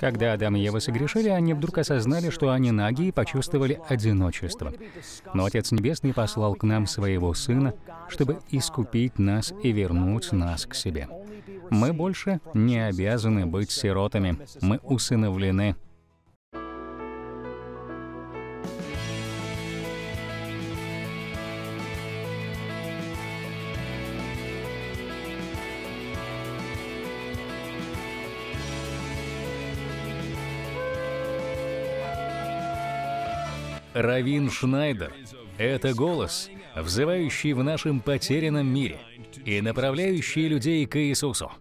Когда Адам и Ева согрешили, они вдруг осознали, что они наги и почувствовали одиночество. Но Отец Небесный послал к нам своего Сына, чтобы искупить нас и вернуть нас к себе. Мы больше не обязаны быть сиротами, мы усыновлены Равин Шнайдер. Это голос, взывающий в нашем потерянном мире и направляющий людей к Иисусу.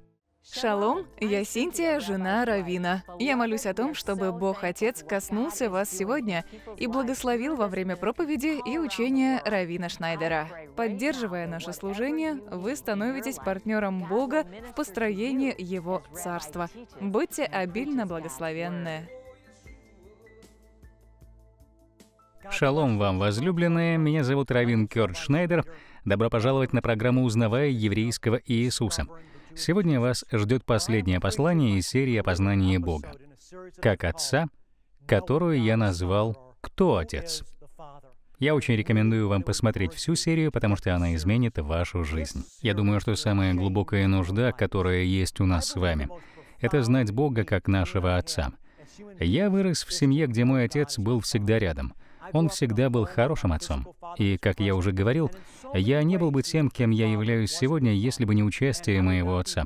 Шалом, я Синтия, жена Равина. Я молюсь о том, чтобы Бог Отец коснулся вас сегодня и благословил во время проповеди и учения Равина Шнайдера. Поддерживая наше служение, вы становитесь партнером Бога в построении Его Царства. Будьте обильно благословенны. Шалом вам, возлюбленные. Меня зовут Равин Кёрт Шнайдер. Добро пожаловать на программу «Узнавая еврейского Иисуса». Сегодня вас ждет последнее послание из серии о познании Бога. «Как Отца», которую я назвал «Кто Отец?». Я очень рекомендую вам посмотреть всю серию, потому что она изменит вашу жизнь. Я думаю, что самая глубокая нужда, которая есть у нас с вами, это знать Бога как нашего Отца. Я вырос в семье, где мой отец был всегда рядом — он всегда был хорошим отцом. И, как я уже говорил, я не был бы тем, кем я являюсь сегодня, если бы не участие моего отца.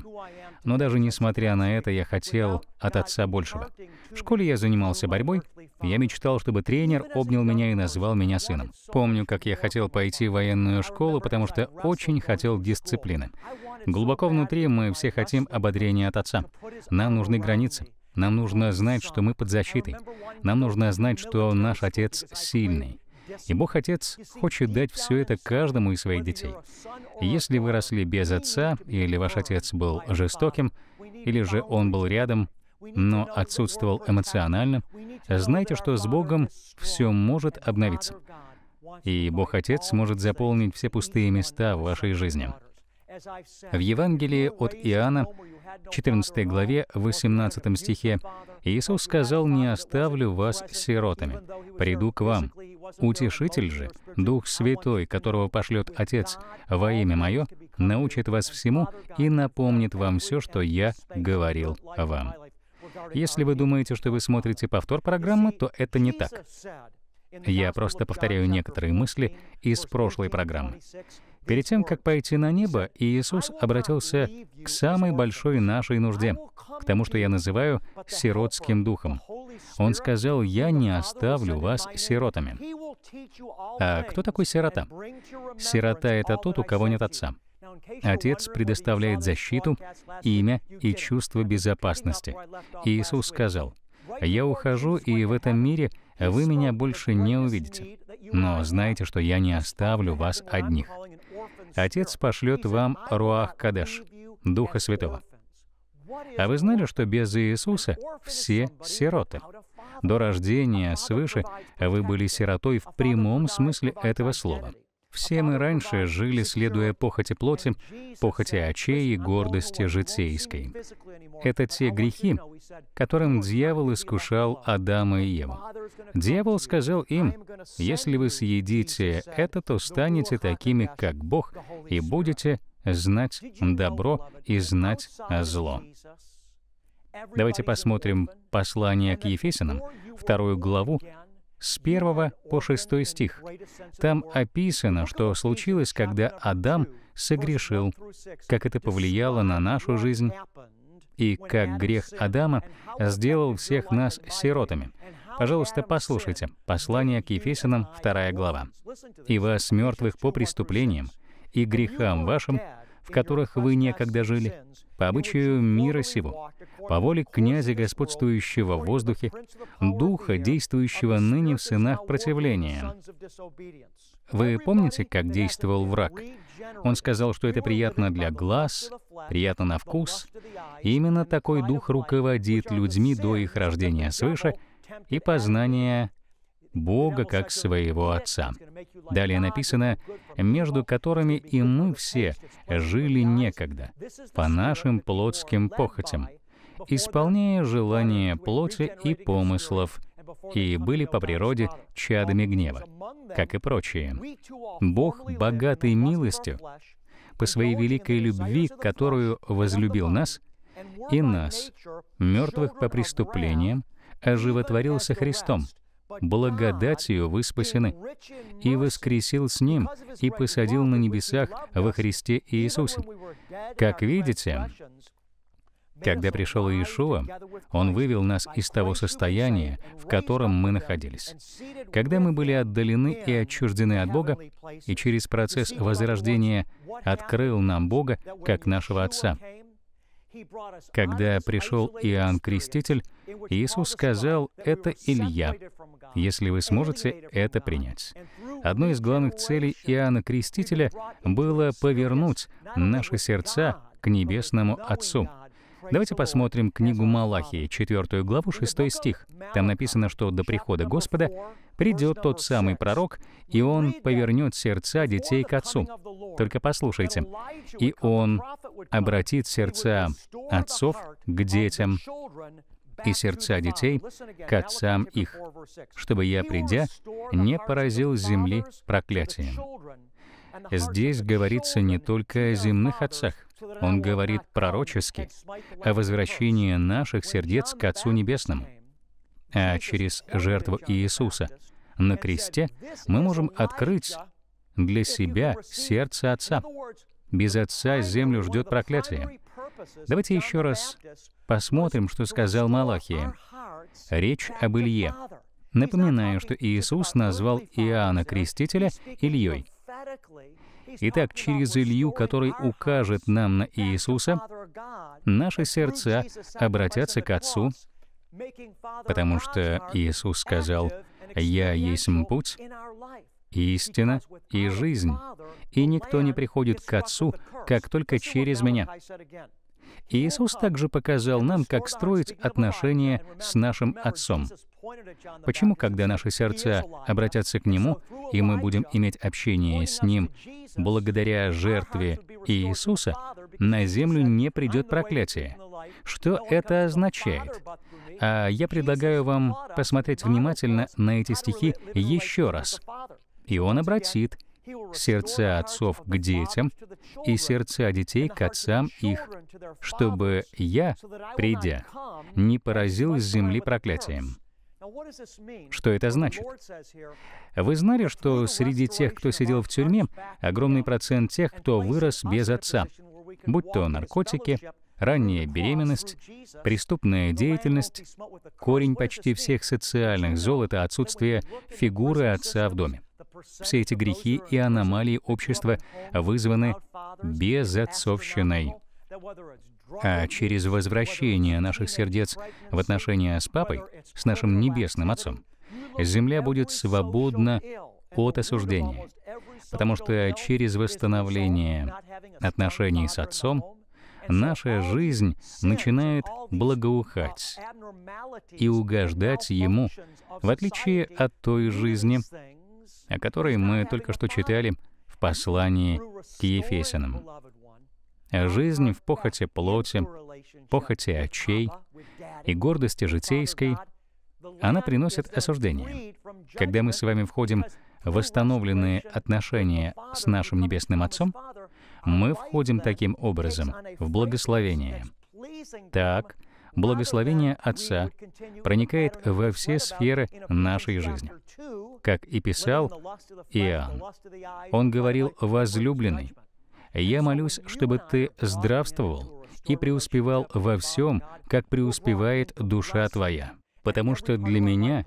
Но даже несмотря на это, я хотел от отца большего. В школе я занимался борьбой. Я мечтал, чтобы тренер обнял меня и назвал меня сыном. Помню, как я хотел пойти в военную школу, потому что очень хотел дисциплины. Глубоко внутри мы все хотим ободрения от отца. Нам нужны границы. Нам нужно знать, что мы под защитой. Нам нужно знать, что наш Отец сильный. И Бог Отец хочет дать все это каждому из своих детей. Если вы росли без отца, или ваш отец был жестоким, или же он был рядом, но отсутствовал эмоционально, знайте, что с Богом все может обновиться. И Бог Отец может заполнить все пустые места в вашей жизни. В Евангелии от Иоанна 14 главе, 18 стихе, Иисус сказал, «Не оставлю вас сиротами, приду к вам». Утешитель же, Дух Святой, которого пошлет Отец во имя Мое, научит вас всему и напомнит вам все, что Я говорил вам. Если вы думаете, что вы смотрите повтор программы, то это не так. Я просто повторяю некоторые мысли из прошлой программы. Перед тем, как пойти на небо, Иисус обратился к самой большой нашей нужде, к тому, что я называю сиротским духом. Он сказал, «Я не оставлю вас сиротами». А кто такой сирота? Сирота — это тот, у кого нет отца. Отец предоставляет защиту, имя и чувство безопасности. Иисус сказал, «Я ухожу, и в этом мире вы меня больше не увидите. Но знайте, что я не оставлю вас одних. Отец пошлет вам Руах Кадеш, Духа Святого. А вы знали, что без Иисуса все сироты? До рождения свыше вы были сиротой в прямом смысле этого слова. Все мы раньше жили, следуя похоти плоти, похоти очей и гордости житейской. Это те грехи, которым дьявол искушал Адама и Еву. Дьявол сказал им, «Если вы съедите это, то станете такими, как Бог, и будете знать добро и знать зло». Давайте посмотрим послание к Ефесянам, вторую главу, с 1 по 6 стих. Там описано, что случилось, когда Адам согрешил, как это повлияло на нашу жизнь, и как грех Адама сделал всех нас сиротами. Пожалуйста, послушайте послание к Ефесянам, 2 глава. «И вас, мертвых по преступлениям и грехам вашим, в которых вы некогда жили, по обычаю мира сего, по воле князя, господствующего в воздухе, духа, действующего ныне в сынах противления. Вы помните, как действовал враг? Он сказал, что это приятно для глаз, приятно на вкус. И именно такой дух руководит людьми до их рождения свыше и познания Бога как своего Отца. Далее написано, между которыми и мы все жили некогда, по нашим плотским похотям, исполняя желания плоти и помыслов, и были по природе чадами гнева, как и прочие. Бог, богатый милостью, по своей великой любви, которую возлюбил нас, и нас, мертвых по преступлениям, оживотворился Христом, благодатью вы спасены, и воскресил с Ним, и посадил на небесах во Христе Иисусе. Как видите, когда пришел Иешуа, Он вывел нас из того состояния, в котором мы находились. Когда мы были отдалены и отчуждены от Бога, и через процесс возрождения открыл нам Бога как нашего Отца. Когда пришел Иоанн Креститель, Иисус сказал, «Это Илья, если вы сможете это принять». Одной из главных целей Иоанна Крестителя было повернуть наши сердца к Небесному Отцу — Давайте посмотрим книгу Малахии, 4 главу, 6 стих. Там написано, что до прихода Господа придет тот самый пророк, и он повернет сердца детей к отцу. Только послушайте. И он обратит сердца отцов к детям, и сердца детей к отцам их, чтобы я, придя, не поразил земли проклятием. Здесь говорится не только о земных отцах. Он говорит пророчески о возвращении наших сердец к Отцу Небесному. А через жертву Иисуса на кресте мы можем открыть для себя сердце Отца. Без Отца землю ждет проклятие. Давайте еще раз посмотрим, что сказал Малахия. Речь об Илье. Напоминаю, что Иисус назвал Иоанна Крестителя Ильей. Итак, через Илью, который укажет нам на Иисуса, наши сердца обратятся к Отцу, потому что Иисус сказал, «Я есть путь, истина и жизнь, и никто не приходит к Отцу, как только через Меня». Иисус также показал нам, как строить отношения с нашим Отцом. Почему, когда наши сердца обратятся к Нему, и мы будем иметь общение с Ним, благодаря жертве Иисуса, на землю не придет проклятие? Что это означает? А я предлагаю вам посмотреть внимательно на эти стихи еще раз. И он обратит сердца отцов к детям и сердца детей к отцам их, чтобы я, придя, не поразил земли проклятием. Что это значит? Вы знали, что среди тех, кто сидел в тюрьме, огромный процент тех, кто вырос без отца, будь то наркотики, ранняя беременность, преступная деятельность, корень почти всех социальных зол — это отсутствие фигуры отца в доме. Все эти грехи и аномалии общества вызваны безотцовщиной. А через возвращение наших сердец в отношения с Папой, с нашим Небесным Отцом, земля будет свободна от осуждения, потому что через восстановление отношений с Отцом наша жизнь начинает благоухать и угождать Ему, в отличие от той жизни, о которой мы только что читали в послании к Ефесянам. Жизнь в похоти плоти, похоти очей и гордости житейской, она приносит осуждение. Когда мы с вами входим в восстановленные отношения с нашим Небесным Отцом, мы входим таким образом в благословение. Так, благословение Отца проникает во все сферы нашей жизни. Как и писал Иоанн, он говорил «возлюбленный». «Я молюсь, чтобы ты здравствовал и преуспевал во всем, как преуспевает душа твоя, потому что для меня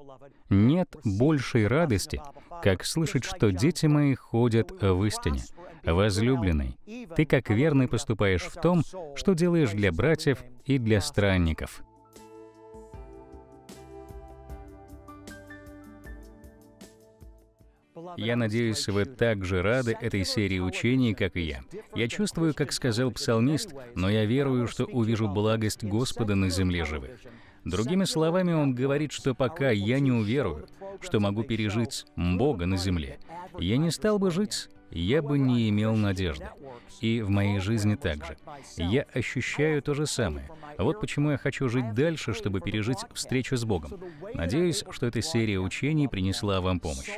нет большей радости, как слышать, что дети мои ходят в истине, «Возлюбленный, ты как верный поступаешь в том, что делаешь для братьев и для странников». Я надеюсь, вы также рады этой серии учений, как и я. Я чувствую, как сказал псалмист, но я верую, что увижу благость Господа на земле живых. Другими словами, он говорит, что пока я не уверую, что могу пережить Бога на земле, я не стал бы жить, я бы не имел надежды. И в моей жизни также. Я ощущаю то же самое. Вот почему я хочу жить дальше, чтобы пережить встречу с Богом. Надеюсь, что эта серия учений принесла вам помощь.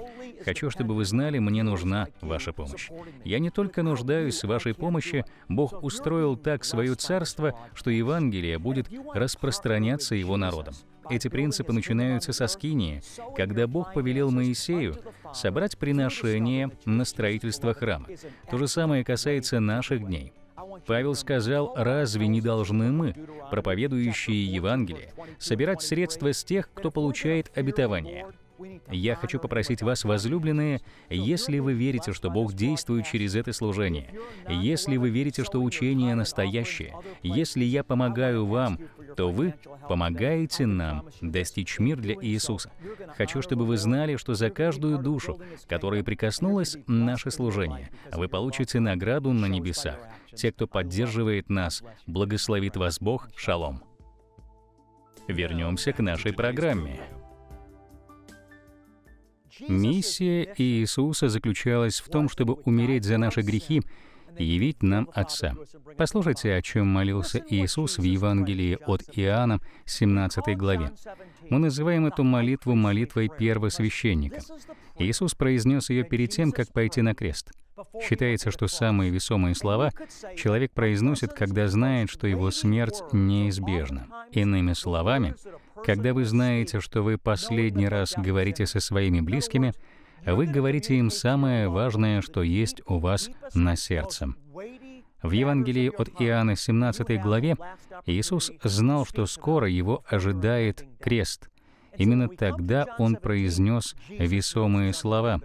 Хочу, чтобы вы знали, мне нужна ваша помощь. Я не только нуждаюсь в вашей помощи, Бог устроил так свое царство, что Евангелие будет распространяться его народом. Эти принципы начинаются со Скинии, когда Бог повелел Моисею собрать приношение на строительство храма. То же самое касается наших дней. Павел сказал, разве не должны мы, проповедующие Евангелие, собирать средства с тех, кто получает обетование? Я хочу попросить вас, возлюбленные, если вы верите, что Бог действует через это служение, если вы верите, что учение настоящее, если я помогаю вам, то вы помогаете нам достичь мир для Иисуса. Хочу, чтобы вы знали, что за каждую душу, которая прикоснулась наше служение, вы получите награду на небесах. Те, кто поддерживает нас, благословит вас Бог. Шалом. Вернемся к нашей программе. Миссия Иисуса заключалась в том, чтобы умереть за наши грехи явить нам Отца. Послушайте, о чем молился Иисус в Евангелии от Иоанна, 17 главе. Мы называем эту молитву молитвой первосвященника. Иисус произнес ее перед тем, как пойти на крест. Считается, что самые весомые слова человек произносит, когда знает, что его смерть неизбежна. Иными словами, когда вы знаете, что вы последний раз говорите со своими близкими, вы говорите им самое важное, что есть у вас на сердце. В Евангелии от Иоанна 17 главе Иисус знал, что скоро его ожидает крест. Именно тогда он произнес весомые слова.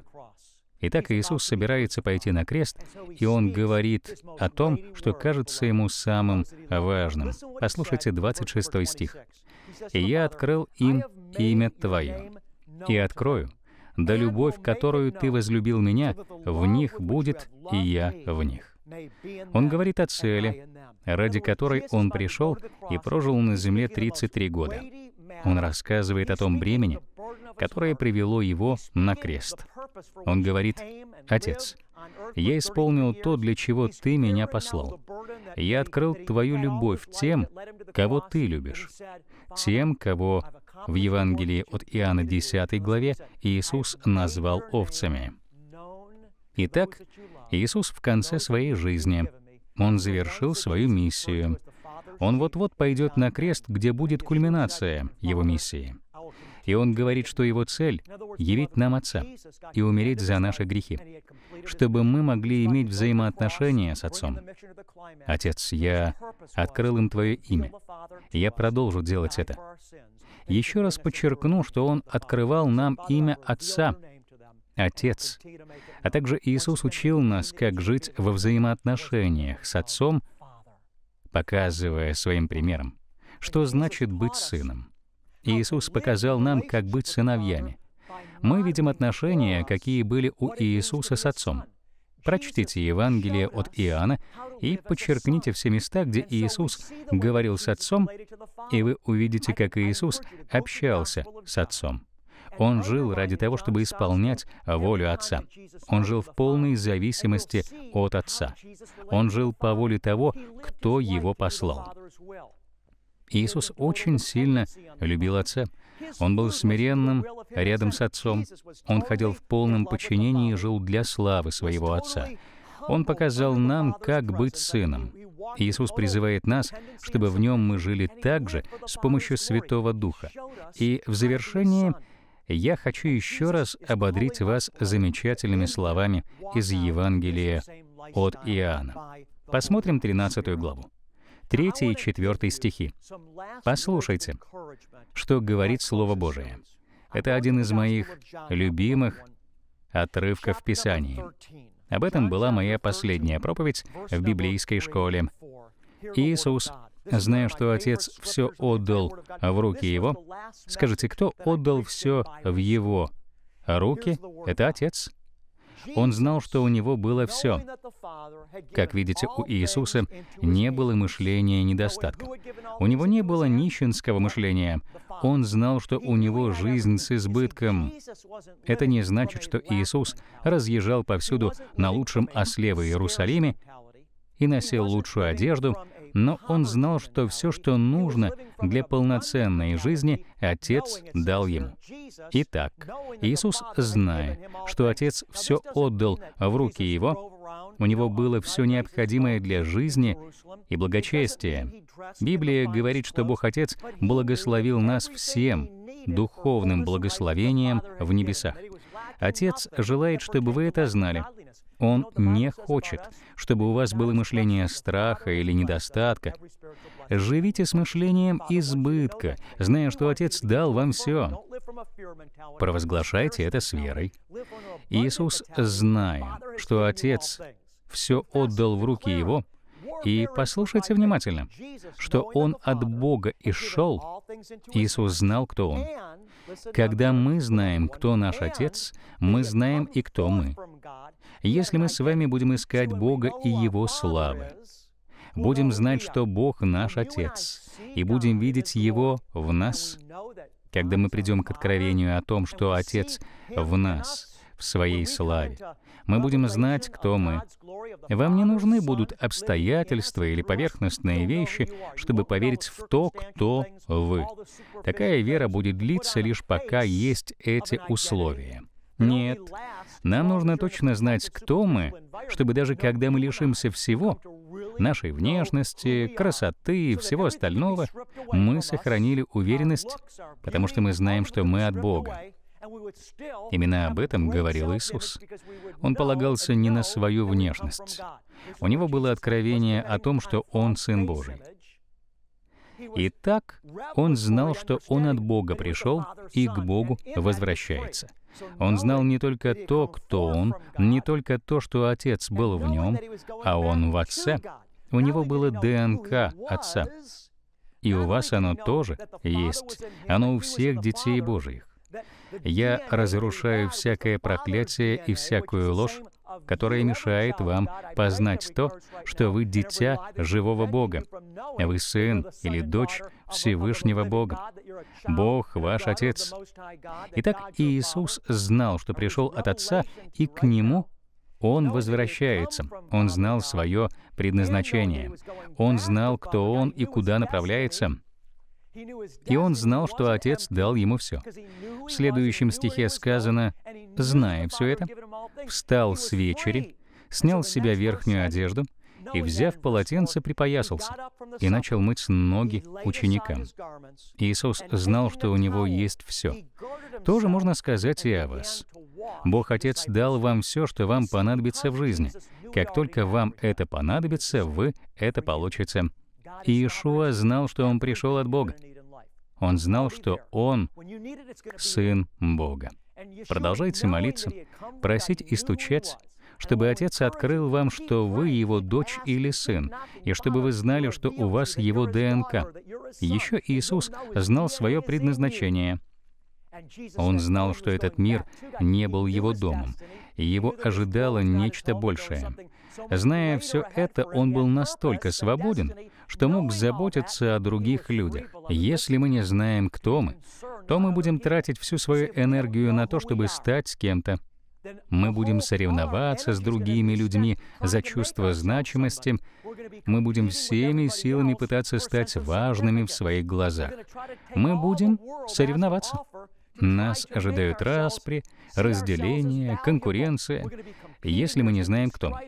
Итак, Иисус собирается пойти на крест, и он говорит о том, что кажется ему самым важным. Послушайте 26 стих. «И я открыл им имя Твое, и открою, да любовь, которую ты возлюбил меня, в них будет, и я в них». Он говорит о цели, ради которой он пришел и прожил на земле 33 года. Он рассказывает о том бремени, которое привело его на крест. Он говорит, «Отец, я исполнил то, для чего ты меня послал. Я открыл твою любовь тем, кого ты любишь, тем, кого в Евангелии от Иоанна 10 главе Иисус назвал овцами. Итак, Иисус в конце своей жизни. Он завершил свою миссию. Он вот-вот пойдет на крест, где будет кульминация его миссии. И он говорит, что его цель — явить нам Отца и умереть за наши грехи, чтобы мы могли иметь взаимоотношения с Отцом. Отец, я открыл им Твое имя. Я продолжу делать это. Еще раз подчеркну, что Он открывал нам имя Отца, Отец. А также Иисус учил нас, как жить во взаимоотношениях с Отцом, показывая своим примером, что значит быть сыном. Иисус показал нам, как быть сыновьями. Мы видим отношения, какие были у Иисуса с Отцом. Прочтите Евангелие от Иоанна и подчеркните все места, где Иисус говорил с Отцом, и вы увидите, как Иисус общался с Отцом. Он жил ради того, чтобы исполнять волю Отца. Он жил в полной зависимости от Отца. Он жил по воле того, кто его послал. Иисус очень сильно любил Отца, он был смиренным рядом с отцом. Он ходил в полном подчинении и жил для славы своего отца. Он показал нам, как быть сыном. Иисус призывает нас, чтобы в нем мы жили также с помощью Святого Духа. И в завершении я хочу еще раз ободрить вас замечательными словами из Евангелия от Иоанна. Посмотрим 13 главу. 3 и 4 стихи. Послушайте, что говорит Слово Божие. Это один из моих любимых отрывков Писания. Об этом была моя последняя проповедь в библейской школе. Иисус, зная, что Отец все отдал в руки Его, скажите, кто отдал все в Его руки? Это Отец. Он знал, что у него было все. Как видите, у Иисуса не было мышления недостатка. У него не было нищенского мышления. Он знал, что у него жизнь с избытком. Это не значит, что Иисус разъезжал повсюду на лучшем осле в Иерусалиме и носил лучшую одежду, но он знал, что все, что нужно для полноценной жизни, Отец дал ему. Итак, Иисус, зная, что Отец все отдал в руки Его, у него было все необходимое для жизни и благочестия. Библия говорит, что Бог Отец благословил нас всем духовным благословением в небесах. Отец желает, чтобы вы это знали. Он не хочет, чтобы у вас было мышление страха или недостатка. Живите с мышлением избытка, зная, что Отец дал вам все. Провозглашайте это с верой. Иисус, зная, что Отец все отдал в руки Его, и послушайте внимательно, что Он от Бога и шел, Иисус знал, кто Он. Когда мы знаем, кто наш Отец, мы знаем и кто мы. Если мы с вами будем искать Бога и Его славы, будем знать, что Бог наш Отец, и будем видеть Его в нас, когда мы придем к откровению о том, что Отец в нас, в Своей славе, мы будем знать, кто мы. Вам не нужны будут обстоятельства или поверхностные вещи, чтобы поверить в то, кто вы. Такая вера будет длиться лишь пока есть эти условия — нет. Нам нужно точно знать, кто мы, чтобы даже когда мы лишимся всего, нашей внешности, красоты и всего остального, мы сохранили уверенность, потому что мы знаем, что мы от Бога. Именно об этом говорил Иисус. Он полагался не на свою внешность. У него было откровение о том, что он Сын Божий. Итак, он знал, что он от Бога пришел и к Богу возвращается. Он знал не только то, кто он, не только то, что отец был в нем, а он в отце. У него было ДНК отца. И у вас оно тоже есть. Оно у всех детей Божьих. Я разрушаю всякое проклятие и всякую ложь, которая мешает вам познать то, что вы дитя живого Бога. Вы сын или дочь Всевышнего Бога. Бог — ваш Отец. Итак, Иисус знал, что пришел от Отца, и к Нему он возвращается. Он знал свое предназначение. Он знал, кто он и куда направляется. И он знал, что отец дал ему все. В следующем стихе сказано, «Зная все это, встал с вечери, снял с себя верхнюю одежду и, взяв полотенце, припоясался и начал мыть ноги ученикам. Иисус знал, что у него есть все. Тоже можно сказать и о вас. Бог Отец дал вам все, что вам понадобится в жизни. Как только вам это понадобится, вы это получите Иешуа знал, что он пришел от Бога. Он знал, что он — Сын Бога. Продолжайте молиться, просить и стучать, чтобы Отец открыл вам, что вы его дочь или сын, и чтобы вы знали, что у вас его ДНК. Еще Иисус знал свое предназначение. Он знал, что этот мир не был его домом, и его ожидало нечто большее. Зная все это, он был настолько свободен, что мог заботиться о других людях. Если мы не знаем, кто мы, то мы будем тратить всю свою энергию на то, чтобы стать с кем-то. Мы будем соревноваться с другими людьми за чувство значимости. Мы будем всеми силами пытаться стать важными в своих глазах. Мы будем соревноваться. Нас ожидают распри, разделение, конкуренция, если мы не знаем, кто мы.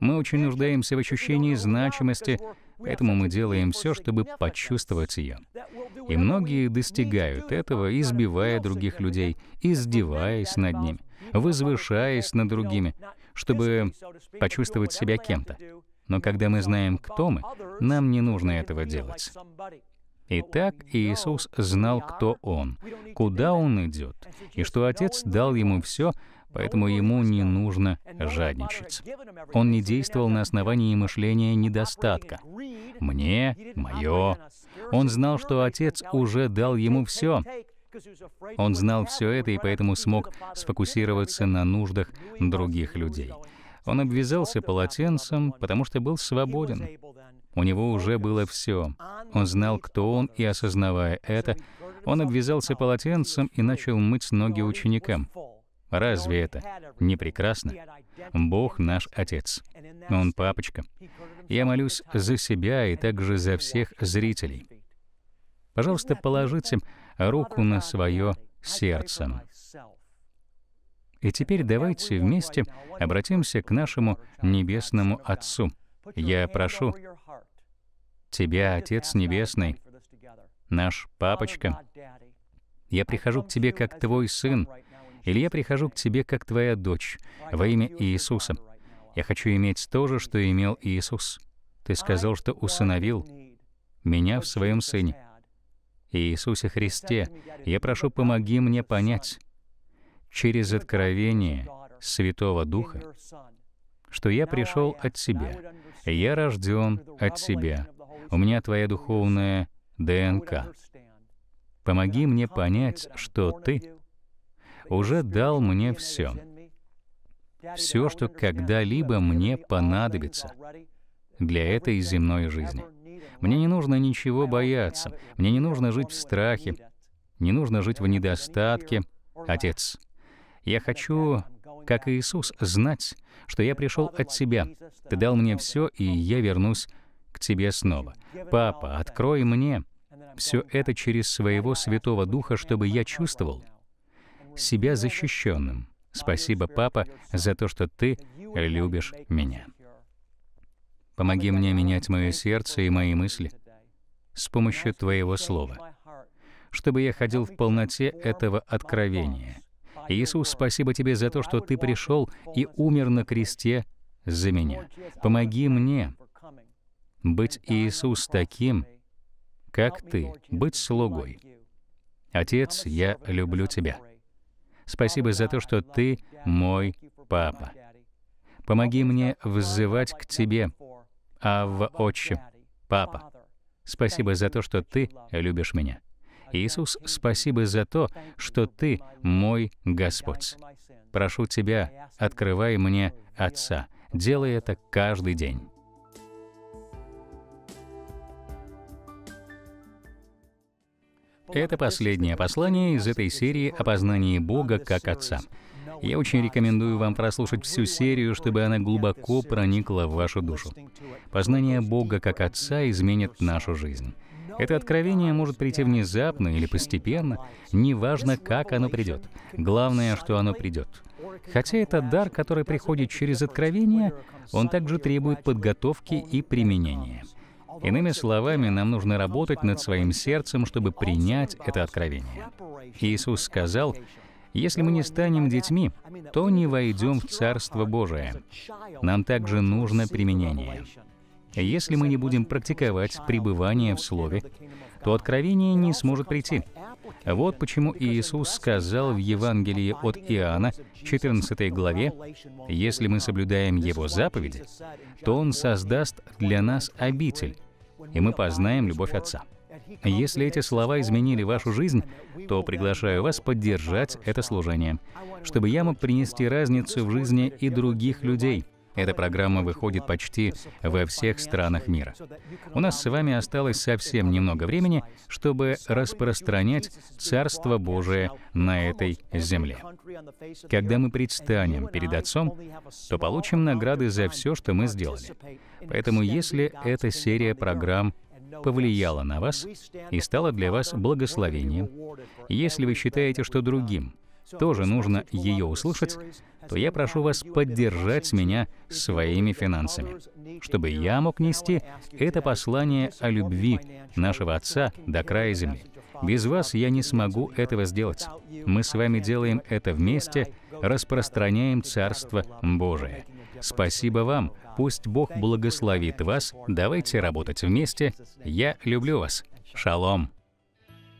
Мы очень нуждаемся в ощущении значимости, поэтому мы делаем все, чтобы почувствовать ее. И многие достигают этого, избивая других людей, издеваясь над ними, возвышаясь над другими, чтобы почувствовать себя кем-то. Но когда мы знаем, кто мы, нам не нужно этого делать. Итак, Иисус знал, кто Он, куда Он идет, и что Отец дал Ему все, поэтому Ему не нужно жадничать. Он не действовал на основании мышления недостатка. «Мне, мое». Он знал, что Отец уже дал Ему все, он знал все это и поэтому смог сфокусироваться на нуждах других людей. Он обвязался полотенцем, потому что был свободен. У него уже было все. Он знал, кто он, и осознавая это, он обвязался полотенцем и начал мыть ноги ученикам. Разве это не прекрасно? Бог наш Отец. Он папочка. Я молюсь за себя и также за всех зрителей. Пожалуйста, положите руку на свое сердце. И теперь давайте вместе обратимся к нашему Небесному Отцу. Я прошу, Тебя, Отец Небесный, наш Папочка. Я прихожу к Тебе как Твой Сын, или я прихожу к Тебе как Твоя дочь, во имя Иисуса. Я хочу иметь то же, что имел Иисус. Ты сказал, что усыновил меня в Своем Сыне. Иисусе Христе, я прошу, помоги мне понять через откровение Святого Духа, что я пришел от Себя, я рожден от Себя, у меня твоя духовная ДНК. Помоги мне понять, что ты уже дал мне все. Все, что когда-либо мне понадобится для этой земной жизни. Мне не нужно ничего бояться, мне не нужно жить в страхе, не нужно жить в недостатке. Отец, я хочу, как Иисус, знать, что я пришел от Тебя. Ты дал мне все, и я вернусь к тебе снова. «Папа, открой мне все это через своего Святого Духа, чтобы я чувствовал себя защищенным. Спасибо, папа, за то, что ты любишь меня. Помоги мне менять мое сердце и мои мысли с помощью твоего слова, чтобы я ходил в полноте этого откровения. Иисус, спасибо тебе за то, что ты пришел и умер на кресте за меня. Помоги мне быть Иисус таким, как ты, быть слугой. Отец, я люблю тебя. Спасибо за то, что ты мой папа. Помоги мне взывать к тебе, а в отче, папа. Спасибо за то, что ты любишь меня. Иисус, спасибо за то, что ты мой Господь. Прошу тебя, открывай мне Отца. Делай это каждый день. Это последнее послание из этой серии о познании Бога как Отца. Я очень рекомендую вам прослушать всю серию, чтобы она глубоко проникла в вашу душу. Познание Бога как Отца изменит нашу жизнь. Это откровение может прийти внезапно или постепенно, неважно, как оно придет. Главное, что оно придет. Хотя это дар, который приходит через откровение, он также требует подготовки и применения. Иными словами, нам нужно работать над своим сердцем, чтобы принять это откровение. Иисус сказал, если мы не станем детьми, то не войдем в Царство Божие. Нам также нужно применение. Если мы не будем практиковать пребывание в Слове, то откровение не сможет прийти. Вот почему Иисус сказал в Евангелии от Иоанна, 14 главе, «Если мы соблюдаем Его заповеди, то Он создаст для нас обитель, и мы познаем любовь Отца. Если эти слова изменили вашу жизнь, то приглашаю вас поддержать это служение, чтобы я мог принести разницу в жизни и других людей, эта программа выходит почти во всех странах мира. У нас с вами осталось совсем немного времени, чтобы распространять Царство Божие на этой земле. Когда мы предстанем перед Отцом, то получим награды за все, что мы сделали. Поэтому если эта серия программ повлияла на вас и стала для вас благословением, если вы считаете, что другим тоже нужно ее услышать, то я прошу вас поддержать меня своими финансами, чтобы я мог нести это послание о любви нашего Отца до края земли. Без вас я не смогу этого сделать. Мы с вами делаем это вместе, распространяем Царство Божие. Спасибо вам. Пусть Бог благословит вас. Давайте работать вместе. Я люблю вас. Шалом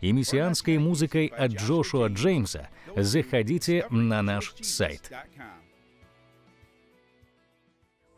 и мессианской музыкой от Джошуа Джеймса, заходите на наш сайт.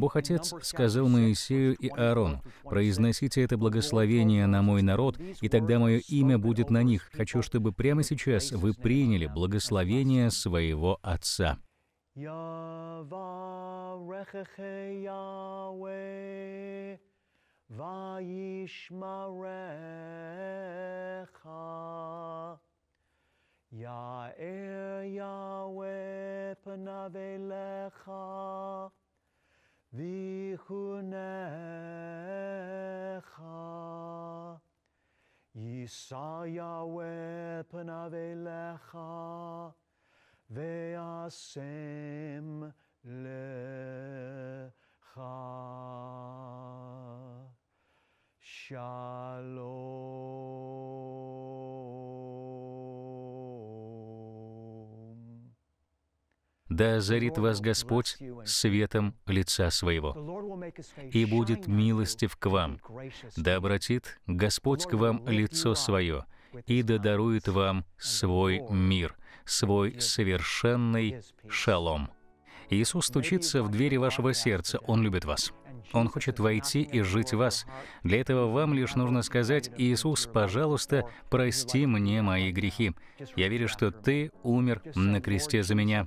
Бог Отец сказал Моисею и Аарону, «Произносите это благословение на мой народ, и тогда мое имя будет на них. Хочу, чтобы прямо сейчас вы приняли благословение своего Отца». Ya'er Yahweh panav elecha Vichunecha. Yisaya Yahweh panav elecha ve'asem lecha. Shalom. да озарит вас Господь светом лица своего, и будет милостив к вам, да обратит Господь к вам лицо свое, и да дарует вам свой мир, свой совершенный шалом. Иисус стучится в двери вашего сердца, Он любит вас. Он хочет войти и жить в вас. Для этого вам лишь нужно сказать, «Иисус, пожалуйста, прости мне мои грехи. Я верю, что Ты умер на кресте за меня.